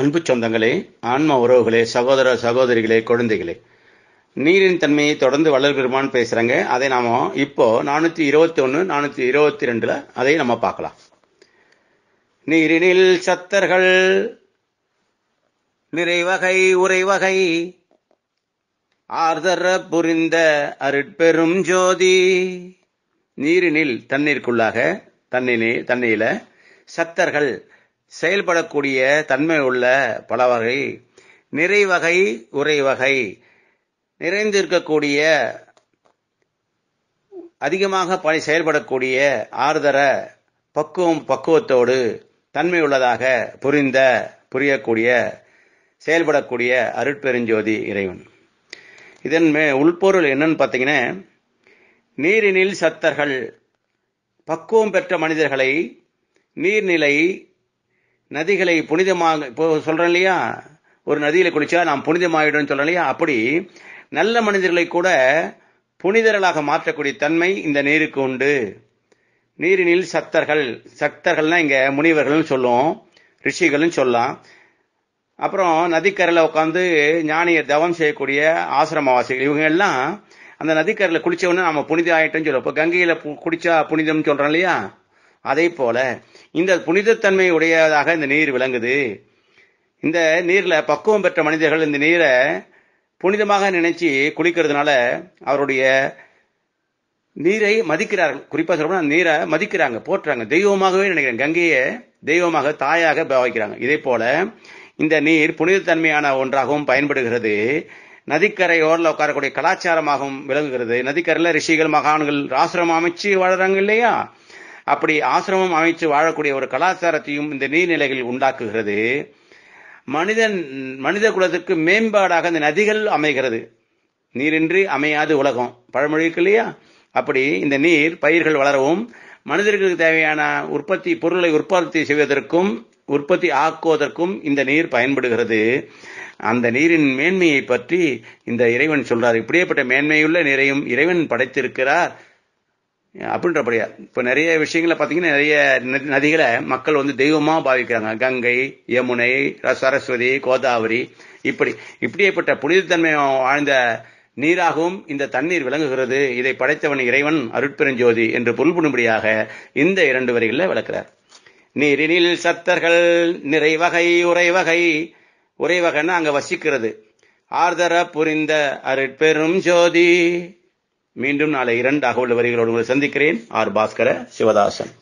அன்பு சொந்தங்களே ஆன்ம உறவுகளே சகோதர சகோதரிகளே குழந்தைகளே நீரின் தன்மையை தொடர்ந்து வளர்பெருமான்னு பேசுறாங்க அதை நாம இப்போ நானூத்தி இருபத்தி ஒன்னு நானூத்தி இருபத்தி ரெண்டுல அதை நம்ம பார்க்கலாம் நீரினில் சத்தர்கள் நிறைவகை உறைவகை ஆர்தர புரிந்த அருட்பெரும் ஜோதி நீரினில் தண்ணீருக்குள்ளாக தண்ணினே தண்ணியில சத்தர்கள் செயல்படக்கூடிய தன்மை உள்ள பல வகை நிறைவகை உரைவகை நிறைந்திருக்கக்கூடிய அதிகமாக பணி செயல்படக்கூடிய ஆறுதர பக்குவம் பக்குவத்தோடு தன்மை உள்ளதாக புரிந்த புரியக்கூடிய செயல்படக்கூடிய அருட்பெருஞ்சோதி இறைவன் இதன் மே உள்பொருள் என்னன்னு பார்த்தீங்கன்னா நீரினில் சத்தர்கள் பக்குவம் பெற்ற மனிதர்களை நீர்நிலை நதிகளை புனிதமாக இப்போ சொல்றேன் இல்லையா ஒரு நதியில குளிச்சா நாம் புனிதமாயிடும் சொல்றேன் இல்லையா அப்படி நல்ல மனிதர்களை கூட புனிதர்களாக மாற்றக்கூடிய தன்மை இந்த நீருக்கு உண்டு நீரினில் சக்தர்கள் சக்தர்கள்னா இங்க முனிவர்கள்னு சொல்லுவோம் ரிஷிகள் சொல்லலாம் அப்புறம் நதிக்கரையில் உட்காந்து ஞானியர் தவம் செய்யக்கூடிய ஆசிரமவாசிகள் இவங்க எல்லாம் அந்த நதிக்கரையில் குளிச்சவொன்னே நம்ம புனித ஆயிட்டோம்னு சொல்லுவோம் இப்போ கங்கையில் குடிச்சா புனிதம்னு சொல்கிறோம் இல்லையா அதே போல இந்த புனிதத்தன்மை உடையதாக இந்த நீர் விளங்குது இந்த நீர்ல பக்குவம் பெற்ற மனிதர்கள் இந்த நீரை புனிதமாக நினைச்சு குளிக்கிறதுனால அவருடைய நீரை மதிக்கிறார்கள் குறிப்பா சொல்லப்போனா நீரை மதிக்கிறாங்க போற்றுறாங்க தெய்வமாகவே நினைக்கிறாங்க கங்கையை தெய்வமாக தாயாக பாவிக்கிறாங்க இதே போல இந்த நீர் புனிதத்தன்மையான ஒன்றாகவும் பயன்படுகிறது ஓரில் உட்காரக்கூடிய கலாச்சாரமாகவும் விளங்குகிறது நதிக்கரையில் ரிஷிகள் மகான்கள் ஆசிரமம் அமைச்சு வாழறாங்க இல்லையா அப்படி ஆசிரமம் அமைத்து வாழக்கூடிய ஒரு கலாச்சாரத்தையும் இந்த நீர்நிலைகள் உண்டாக்குகிறது மனிதன் மனித குலத்துக்கு மேம்பாடாக இந்த நதிகள் அமைகிறது நீரின்றி அமையாது உலகம் பழமொழி இருக்கு இல்லையா அப்படி இந்த நீர் பயிர்கள் வளரவும் மனிதர்களுக்கு தேவையான உற்பத்தி பொருளை உற்பத்தி செய்வதற்கும் உற்பத்தி ஆக்குவதற்கும் இந்த நீர் பயன்படுகிறது அந்த நீரின் மேன்மையை பற்றி இந்த இறைவன் சொல்றார் இப்படியேப்பட்ட மேன்மையுள்ள நீரையும் இறைவன் படைத்திருக்கிறார் அப்படின்றபடியா இப்ப நிறைய விஷயங்களை பாத்தீங்கன்னா நிறைய நதிகளை மக்கள் வந்து தெய்வமா பாவிக்கிறாங்க கங்கை யமுனை சரஸ்வதி கோதாவரி இப்படி இப்படியேப்பட்ட புனிதத்தன்மை வாழ்ந்த நீராகவும் இந்த தண்ணீர் விளங்குகிறது இதை படைத்தவன் இறைவன் அருட்பெருஞ்சோதி என்று பொருள்படும்படியாக இந்த இரண்டு வரிகளில் விளக்கிறார் நீரினில் சத்தர்கள் நிறைவகை உறைவகை உறைவகைன்னு அங்க வசிக்கிறது ஆர்தர புரிந்த அருட்பெரும் ஜோதி மீண்டும் நாளை இரண்டு அகவல் வரிகளோடு உங்களை சந்திக்கிறேன் ஆர் பாஸ்கர சிவதாசன்